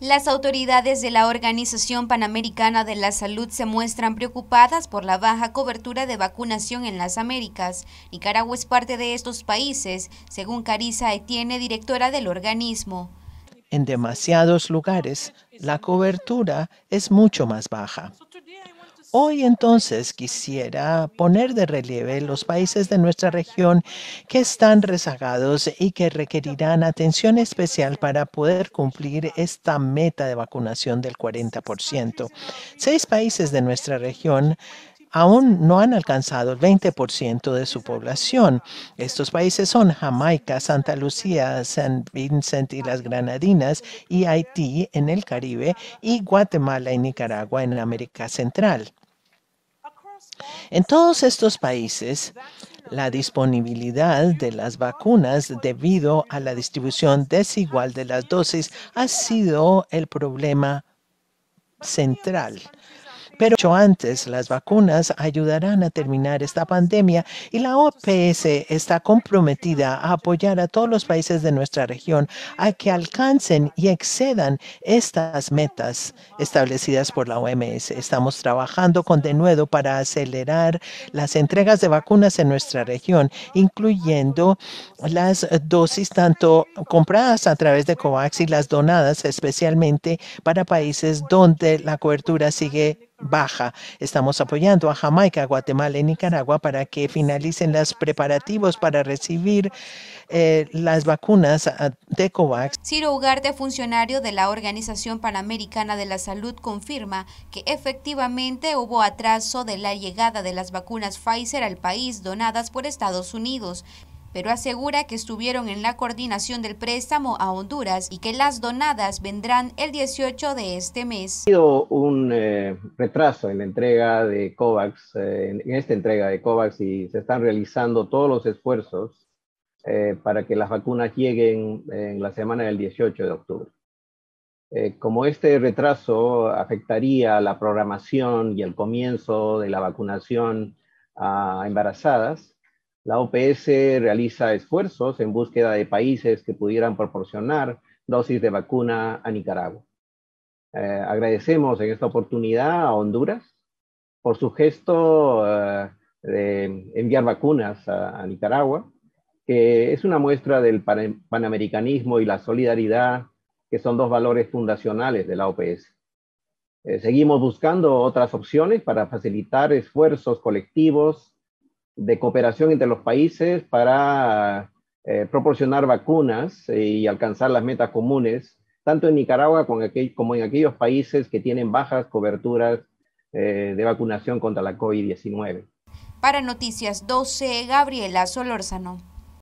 Las autoridades de la Organización Panamericana de la Salud se muestran preocupadas por la baja cobertura de vacunación en las Américas. Nicaragua es parte de estos países, según Carisa Etienne, directora del organismo. En demasiados lugares, la cobertura es mucho más baja. Hoy entonces quisiera poner de relieve los países de nuestra región que están rezagados y que requerirán atención especial para poder cumplir esta meta de vacunación del 40%. Seis países de nuestra región aún no han alcanzado el 20% de su población. Estos países son Jamaica, Santa Lucía, San Vincent y las Granadinas y Haití en el Caribe y Guatemala y Nicaragua en América Central. En todos estos países, la disponibilidad de las vacunas debido a la distribución desigual de las dosis ha sido el problema central pero antes, las vacunas ayudarán a terminar esta pandemia y la OPS está comprometida a apoyar a todos los países de nuestra región a que alcancen y excedan estas metas establecidas por la OMS. Estamos trabajando con denuedo para acelerar las entregas de vacunas en nuestra región, incluyendo las dosis tanto compradas a través de COVAX y las donadas especialmente para países donde la cobertura sigue baja. Estamos apoyando a Jamaica, Guatemala y Nicaragua para que finalicen los preparativos para recibir eh, las vacunas ah, de COVAX. Ciro Ugarte, funcionario de la Organización Panamericana de la Salud, confirma que efectivamente hubo atraso de la llegada de las vacunas Pfizer al país donadas por Estados Unidos pero asegura que estuvieron en la coordinación del préstamo a Honduras y que las donadas vendrán el 18 de este mes. Ha habido un eh, retraso en la entrega de COVAX, eh, en esta entrega de COVAX, y se están realizando todos los esfuerzos eh, para que las vacunas lleguen en la semana del 18 de octubre. como este retraso afectaría la programación y el comienzo de la vacunación a embarazadas, la OPS realiza esfuerzos en búsqueda de países que pudieran proporcionar dosis de vacuna a Nicaragua. Eh, agradecemos en esta oportunidad a Honduras por su gesto eh, de enviar vacunas a, Nicaragua, que es una muestra del panamericanismo y la solidaridad, que son dos valores fundacionales de la OPS. Eh, seguimos buscando otras opciones para facilitar esfuerzos colectivos de cooperación entre los países para eh, proporcionar vacunas eh, y alcanzar las metas comunes, tanto en Nicaragua como en, como en aquellos países que tienen bajas coberturas eh, de vacunación contra la COVID-19. Para Noticias 12, Gabriela Solórzano.